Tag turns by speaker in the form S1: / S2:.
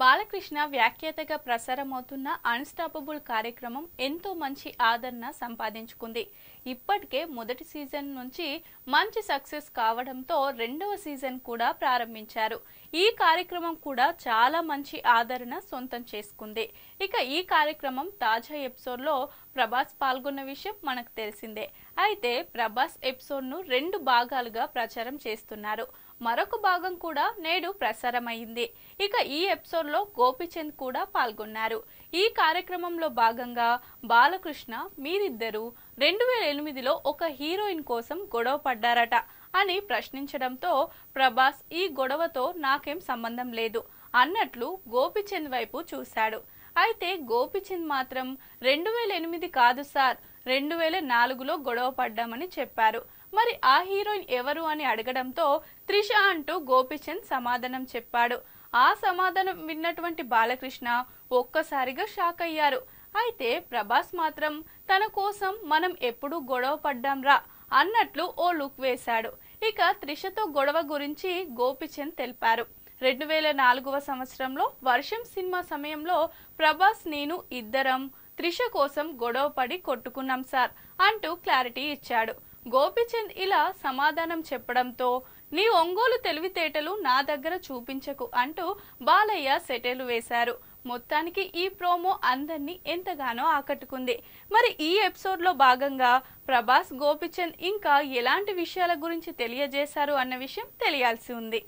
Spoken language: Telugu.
S1: బాలకృష్ణ వ్యాఖ్యాతగా ప్రసారమవుతున్న అన్స్టాపబుల్ కార్యక్రమం ఎంతో మంచి ఆదరణ సంపాదించుకుంది ఇప్పటికే మొదటి సీజన్ నుంచి మంచి సక్సెస్ కావడంతో రెండవ సీజన్ కూడా ప్రారంభించారు ఈ కార్యక్రమం కూడా చాలా మంచి ఆదరణ సొంతం చేసుకుంది ఇక ఈ కార్యక్రమం తాజా ఎపిసోడ్లో ప్రభాస్ పాల్గొన్న విషయం మనకు తెలిసిందే అయితే ప్రభాస్ ఎపిసోడ్ను రెండు భాగాలుగా ప్రచారం చేస్తున్నారు మరొక భాగం కూడా నేడు ప్రసారమైంది ఇక ఈ ఎపిసోడ్లో గోపిచంద్ కూడా పాల్గొన్నారు ఈ కార్యక్రమంలో భాగంగా బాలకృష్ణ మీరిద్దరూ రెండు వేల ఎనిమిదిలో ఒక హీరోయిన్ కోసం గొడవ పడ్డారట అని ప్రశ్నించడంతో ప్రభాస్ ఈ గొడవతో నాకేం సంబంధం లేదు అన్నట్లు గోపిచంద్ వైపు చూశాడు అయితే గోపిచంద్ మాత్రం రెండు వేల ఎనిమిది కాదు సార్ రెండు వేల నాలుగులో గొడవ పడ్డామని చెప్పారు మరి ఆ హీరోయిన్ ఎవరు అని అడగడంతో త్రిష అంటూ గోపిచంద్ సమాధానం చెప్పాడు ఆ సమాధానం విన్నటువంటి బాలకృష్ణ ఒక్కసారిగా షాక్ అయ్యారు అయితే ప్రభాస్ మాత్రం తన కోసం మనం ఎప్పుడూ గొడవ పడ్డాంరా అన్నట్లు ఓ లుక్ వేశాడు ఇక త్రిషతో గొడవ గురించి గోపిచంద్ తెలిపారు రెండు వేల నాలుగవ సంవత్సరంలో వర్షం సినిమా సమయంలో ప్రభాస్ నేను ఇద్దరం త్రిష కోసం గొడవపడి కొట్టుకున్నాం సార్ అంటూ క్లారిటీ ఇచ్చాడు గోపిచంద్ ఇలా సమాధానం చెప్పడంతో నీ ఒంగోలు తెలివితేటలు నా దగ్గర చూపించకు అంటూ బాలయ్య సెటైలు వేశారు మొత్తానికి ఈ ప్రోమో అందరినీ ఎంతగానో ఆకట్టుకుంది మరి ఈ ఎపిసోడ్లో భాగంగా ప్రభాస్ గోపిచంద్ ఇంకా ఎలాంటి విషయాల గురించి తెలియజేశారు అన్న విషయం తెలియాల్సి ఉంది